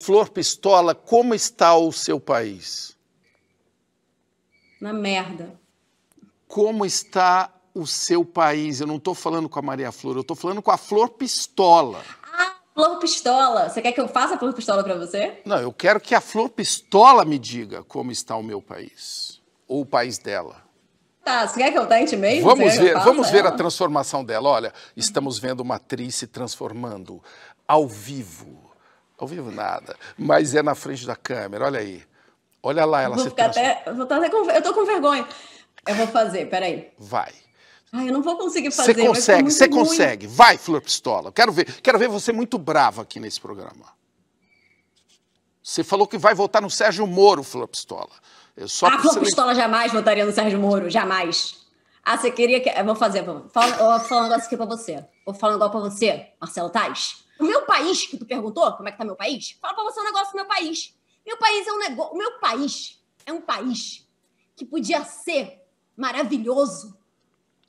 Flor Pistola, como está o seu país? Na merda. Como está o seu país? Eu não estou falando com a Maria Flor, eu estou falando com a Flor Pistola. Ah, Flor Pistola. Você quer que eu faça a Flor Pistola para você? Não, eu quero que a Flor Pistola me diga como está o meu país. Ou o país dela. Tá, você quer que eu tente mesmo? Vamos ver, vamos ver a transformação dela. Olha, estamos vendo uma atriz se transformando ao vivo ao vivo nada. Mas é na frente da câmera, olha aí. Olha lá ela vou se ficar até, vou tá até com, Eu tô com vergonha. Eu vou fazer, peraí. Vai. Ai, eu não vou conseguir fazer. Você consegue, você consegue. Vai, Flor Pistola. Quero ver, quero ver você muito brava aqui nesse programa. Você falou que vai votar no Sérgio Moro, Flor Pistola. Eu só a ah, Flor Pistola jamais votaria no Sérgio Moro, jamais. Ah, você queria que. Eu vou fazer. Vou falar, vou falar um negócio aqui pra você. Vou falar um negócio pra você, Marcelo Tais. O meu país, que tu perguntou, como é que tá meu país? Fala pra você um negócio do meu país. Meu país é um negócio. O meu país é um país que podia ser maravilhoso.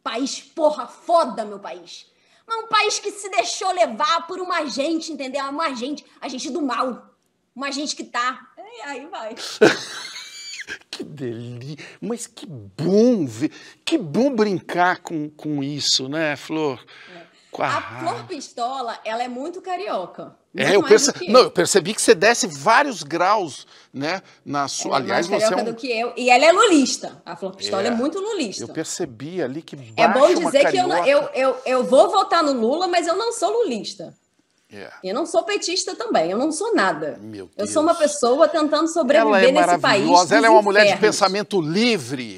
País, porra, foda, meu país. Mas um país que se deixou levar por uma gente, entendeu? Uma gente, a gente do mal. Uma gente que tá. E aí vai. Que delícia! Mas que bom ver, que bom brincar com, com isso, né, Flor? É. A, a Flor Pistola, ela é muito carioca. É, eu, perce... não, eu percebi que você desce vários graus, né? Na sua, ela é aliás, você é um... do que eu. E ela é lulista. A Flor Pistola é, é muito lulista. Eu percebi ali que É bom dizer que eu, eu, eu, eu vou votar no Lula, mas eu não sou lulista. Yeah. É. Eu não sou petista também, eu não sou nada. Eu sou uma pessoa tentando sobreviver ela é nesse país. Ela é uma infernos. mulher de pensamento livre.